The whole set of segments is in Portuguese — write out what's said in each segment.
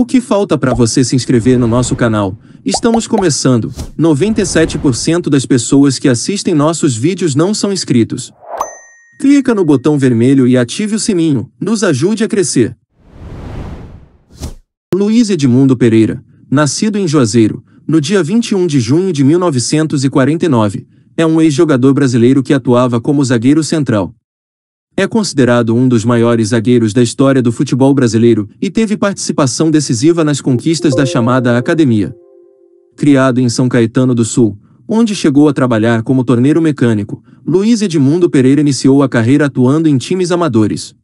O que falta para você se inscrever no nosso canal? Estamos começando. 97% das pessoas que assistem nossos vídeos não são inscritos. Clica no botão vermelho e ative o sininho. Nos ajude a crescer. Luiz Edmundo Pereira, nascido em Juazeiro, no dia 21 de junho de 1949, é um ex-jogador brasileiro que atuava como zagueiro central é considerado um dos maiores zagueiros da história do futebol brasileiro e teve participação decisiva nas conquistas da chamada Academia. Criado em São Caetano do Sul, onde chegou a trabalhar como torneiro mecânico, Luiz Edmundo Pereira iniciou a carreira atuando em times amadores.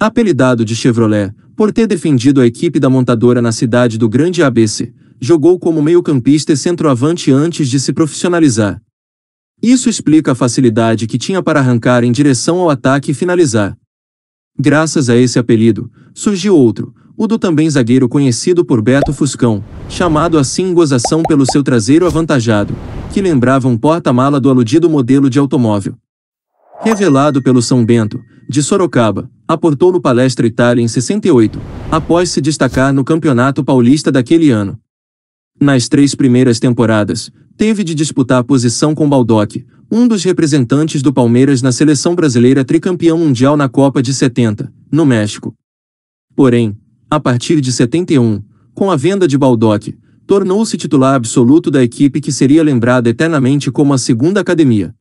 Apelidado de Chevrolet, por ter defendido a equipe da montadora na cidade do Grande ABC, jogou como meio-campista e centroavante antes de se profissionalizar. Isso explica a facilidade que tinha para arrancar em direção ao ataque e finalizar. Graças a esse apelido, surgiu outro, o do também zagueiro conhecido por Beto Fuscão, chamado assim em gozação pelo seu traseiro avantajado, que lembrava um porta-mala do aludido modelo de automóvel. Revelado pelo São Bento, de Sorocaba, aportou no Palestra Itália em 68, após se destacar no Campeonato Paulista daquele ano. Nas três primeiras temporadas, teve de disputar a posição com Baldock, um dos representantes do Palmeiras na seleção brasileira tricampeão mundial na Copa de 70, no México. Porém, a partir de 71, com a venda de Baldock, tornou-se titular absoluto da equipe que seria lembrada eternamente como a Segunda Academia.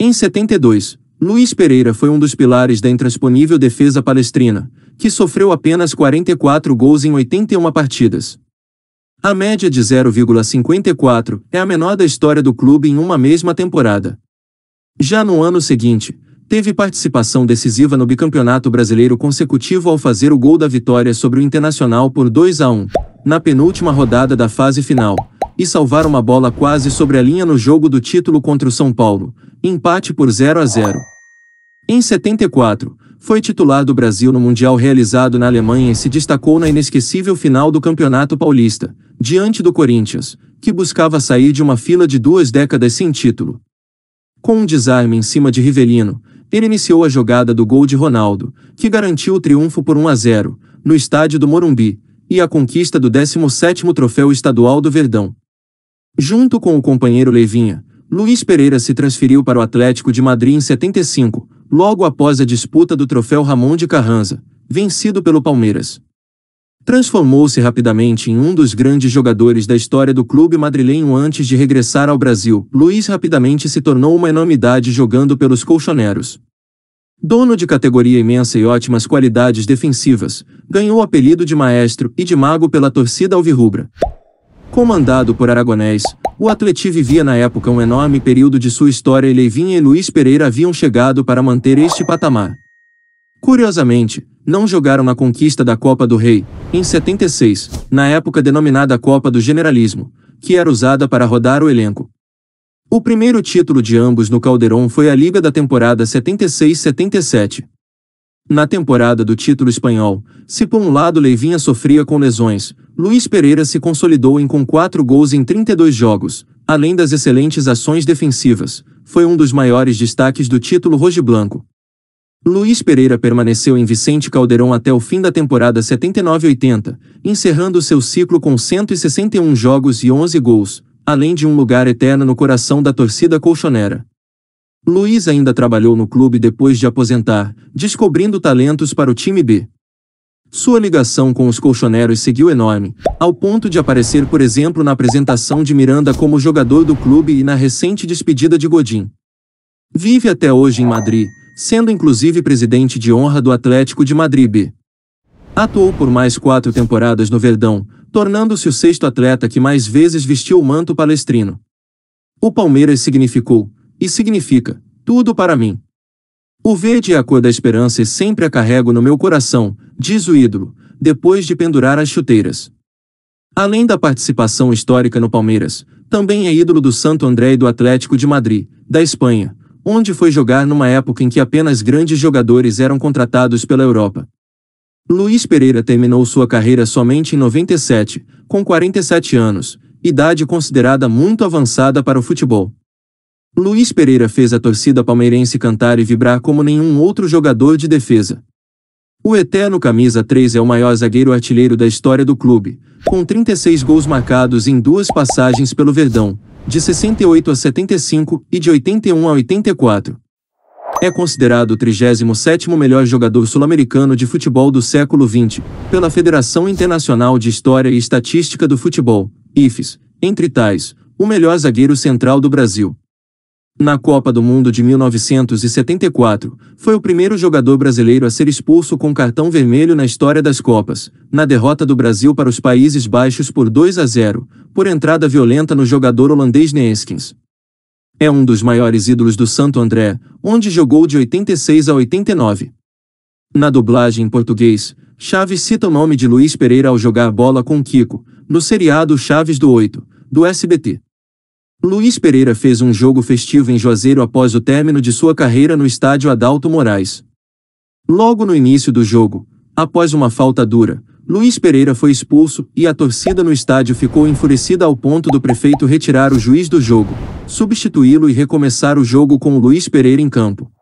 Em 72, Luiz Pereira foi um dos pilares da intransponível defesa palestrina, que sofreu apenas 44 gols em 81 partidas. A média de 0,54 é a menor da história do clube em uma mesma temporada. Já no ano seguinte, teve participação decisiva no bicampeonato brasileiro consecutivo ao fazer o gol da vitória sobre o Internacional por 2 a 1, na penúltima rodada da fase final, e salvar uma bola quase sobre a linha no jogo do título contra o São Paulo, empate por 0 a 0. Em 74, foi titular do Brasil no Mundial realizado na Alemanha e se destacou na inesquecível final do Campeonato Paulista, diante do Corinthians, que buscava sair de uma fila de duas décadas sem título. Com um desarme em cima de Rivelino, ele iniciou a jogada do gol de Ronaldo, que garantiu o triunfo por 1 a 0, no estádio do Morumbi, e a conquista do 17º Troféu Estadual do Verdão. Junto com o companheiro Leivinha, Luiz Pereira se transferiu para o Atlético de Madrid em 75, logo após a disputa do Troféu Ramon de Carranza, vencido pelo Palmeiras transformou-se rapidamente em um dos grandes jogadores da história do clube madrilenho antes de regressar ao Brasil. Luiz rapidamente se tornou uma enormidade jogando pelos colchoneros. Dono de categoria imensa e ótimas qualidades defensivas, ganhou o apelido de maestro e de mago pela torcida alvirrubra. Comandado por Aragonés, o Atleti vivia na época um enorme período de sua história e Leivinha e Luiz Pereira haviam chegado para manter este patamar. Curiosamente, não jogaram na conquista da Copa do Rei, em 76, na época denominada Copa do Generalismo, que era usada para rodar o elenco. O primeiro título de ambos no Caldeirão foi a Liga da temporada 76-77. Na temporada do título espanhol, se por um lado Leivinha sofria com lesões, Luiz Pereira se consolidou em com 4 gols em 32 jogos, além das excelentes ações defensivas, foi um dos maiores destaques do título rojiblanco. Luiz Pereira permaneceu em Vicente Caldeirão até o fim da temporada 79-80, encerrando seu ciclo com 161 jogos e 11 gols, além de um lugar eterno no coração da torcida colchonera. Luiz ainda trabalhou no clube depois de aposentar, descobrindo talentos para o time B. Sua ligação com os colchoneros seguiu enorme, ao ponto de aparecer, por exemplo, na apresentação de Miranda como jogador do clube e na recente despedida de Godin. Vive até hoje em Madrid, sendo inclusive presidente de honra do Atlético de Madrid. B. Atuou por mais quatro temporadas no Verdão, tornando-se o sexto atleta que mais vezes vestiu o manto palestrino. O Palmeiras significou, e significa, tudo para mim. O verde é a cor da esperança e sempre a carrego no meu coração, diz o ídolo, depois de pendurar as chuteiras. Além da participação histórica no Palmeiras, também é ídolo do Santo André e do Atlético de Madrid, da Espanha, onde foi jogar numa época em que apenas grandes jogadores eram contratados pela Europa. Luiz Pereira terminou sua carreira somente em 97, com 47 anos, idade considerada muito avançada para o futebol. Luiz Pereira fez a torcida palmeirense cantar e vibrar como nenhum outro jogador de defesa. O eterno camisa 3 é o maior zagueiro artilheiro da história do clube, com 36 gols marcados em duas passagens pelo Verdão, de 68 a 75 e de 81 a 84. É considerado o 37º melhor jogador sul-americano de futebol do século XX, pela Federação Internacional de História e Estatística do Futebol, IFES, entre tais, o melhor zagueiro central do Brasil, na Copa do Mundo de 1974, foi o primeiro jogador brasileiro a ser expulso com cartão vermelho na história das Copas, na derrota do Brasil para os Países Baixos por 2 a 0, por entrada violenta no jogador holandês Neeskens. É um dos maiores ídolos do Santo André, onde jogou de 86 a 89. Na dublagem em português, Chaves cita o nome de Luiz Pereira ao jogar bola com Kiko, no seriado Chaves do Oito, do SBT. Luiz Pereira fez um jogo festivo em Juazeiro após o término de sua carreira no estádio Adalto Moraes. Logo no início do jogo, após uma falta dura, Luiz Pereira foi expulso e a torcida no estádio ficou enfurecida ao ponto do prefeito retirar o juiz do jogo, substituí-lo e recomeçar o jogo com o Luiz Pereira em campo.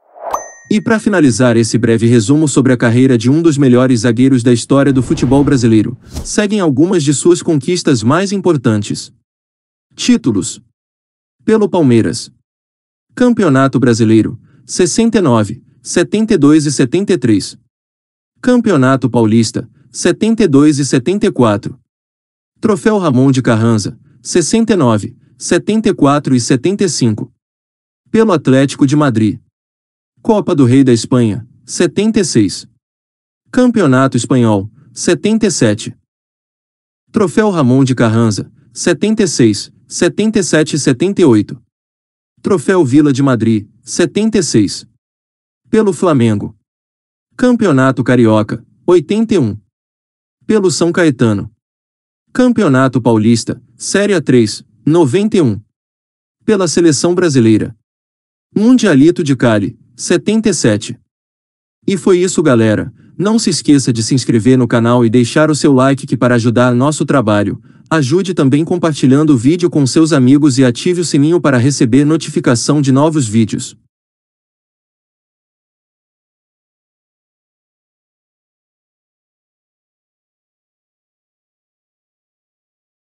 E para finalizar esse breve resumo sobre a carreira de um dos melhores zagueiros da história do futebol brasileiro, seguem algumas de suas conquistas mais importantes. Títulos pelo Palmeiras. Campeonato Brasileiro, 69, 72 e 73. Campeonato Paulista, 72 e 74. Troféu Ramon de Carranza, 69, 74 e 75. Pelo Atlético de Madrid. Copa do Rei da Espanha, 76. Campeonato Espanhol, 77. Troféu Ramon de Carranza, 76, 77 e 78. Troféu Vila de Madrid, 76. Pelo Flamengo. Campeonato Carioca, 81. Pelo São Caetano. Campeonato Paulista, Série 3 91. Pela Seleção Brasileira. Mundialito de Cali, 77. E foi isso, galera. Não se esqueça de se inscrever no canal e deixar o seu like que para ajudar nosso trabalho. Ajude também compartilhando o vídeo com seus amigos e ative o sininho para receber notificação de novos vídeos.